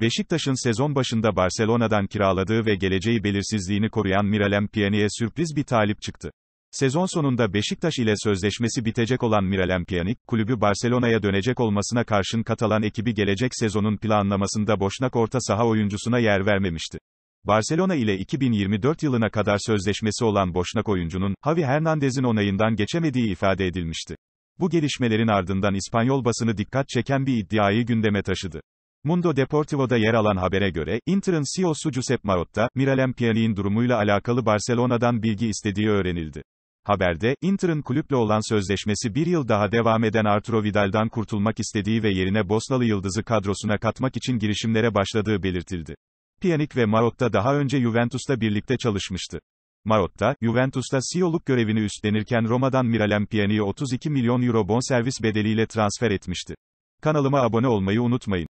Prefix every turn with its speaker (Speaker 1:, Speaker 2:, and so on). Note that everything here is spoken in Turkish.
Speaker 1: Beşiktaş'ın sezon başında Barcelona'dan kiraladığı ve geleceği belirsizliğini koruyan Miralem Pjanic'e sürpriz bir talip çıktı. Sezon sonunda Beşiktaş ile sözleşmesi bitecek olan Miralem Pjanic, kulübü Barcelona'ya dönecek olmasına karşın Katalan ekibi gelecek sezonun planlamasında boşnak orta saha oyuncusuna yer vermemişti. Barcelona ile 2024 yılına kadar sözleşmesi olan boşnak oyuncunun, Javi Hernandez'in onayından geçemediği ifade edilmişti. Bu gelişmelerin ardından İspanyol basını dikkat çeken bir iddiayı gündeme taşıdı. Mundo Deportivo'da yer alan habere göre, Inter'ın CEO'su Giuseppe Marotta, Miralem Pjanic'in durumuyla alakalı Barcelona'dan bilgi istediği öğrenildi. Haberde, Inter'ın kulüple olan sözleşmesi bir yıl daha devam eden Arturo Vidal'dan kurtulmak istediği ve yerine Bosnalı Yıldız'ı kadrosuna katmak için girişimlere başladığı belirtildi. Pjanic ve Marotta daha önce Juventus'ta birlikte çalışmıştı. Marotta, Juventus'ta CEO'luk görevini üstlenirken Roma'dan Miralem Pjanic'i 32 milyon euro bonservis bedeliyle transfer etmişti. Kanalıma abone olmayı unutmayın.